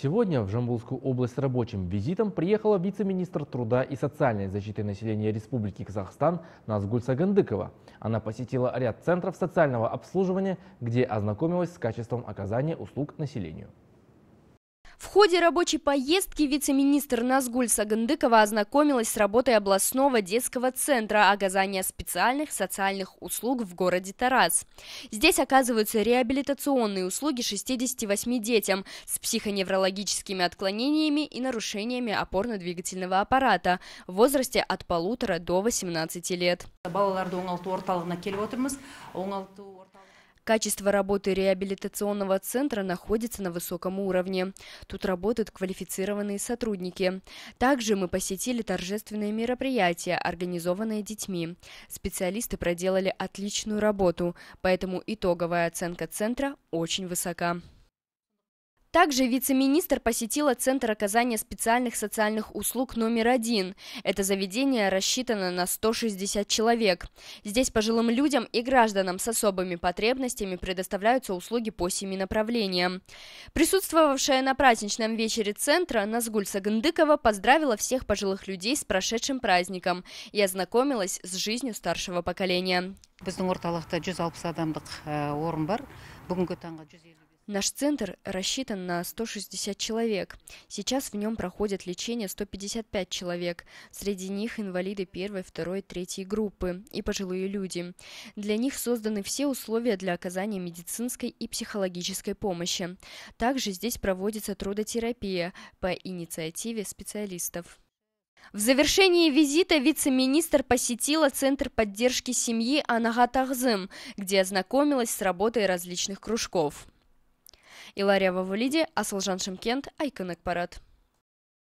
Сегодня в Жамбулскую область рабочим визитом приехала вице-министр труда и социальной защиты населения Республики Казахстан Назгуль Сагандыкова. Она посетила ряд центров социального обслуживания, где ознакомилась с качеством оказания услуг населению. В ходе рабочей поездки вице-министр Назгуль Сагандыкова ознакомилась с работой областного детского центра оказания специальных социальных услуг в городе Тарас. Здесь оказываются реабилитационные услуги 68 детям с психоневрологическими отклонениями и нарушениями опорно-двигательного аппарата в возрасте от полутора до 18 лет. Качество работы реабилитационного центра находится на высоком уровне. Тут работают квалифицированные сотрудники. Также мы посетили торжественные мероприятия, организованные детьми. Специалисты проделали отличную работу, поэтому итоговая оценка центра очень высока. Также вице-министр посетила Центр оказания специальных социальных услуг номер один. Это заведение рассчитано на 160 человек. Здесь пожилым людям и гражданам с особыми потребностями предоставляются услуги по семи направлениям. Присутствовавшая на праздничном вечере центра Назгуль Сагандыкова поздравила всех пожилых людей с прошедшим праздником и ознакомилась с жизнью старшего поколения. Наш центр рассчитан на 160 человек. Сейчас в нем проходят лечение 155 человек. Среди них инвалиды первой, второй, третьей группы и пожилые люди. Для них созданы все условия для оказания медицинской и психологической помощи. Также здесь проводится трудотерапия по инициативе специалистов. В завершении визита вице-министр посетила Центр поддержки семьи Анага где ознакомилась с работой различных кружков. Илария Вавулиди, Асылжан Шымкент, Айкынек Парад.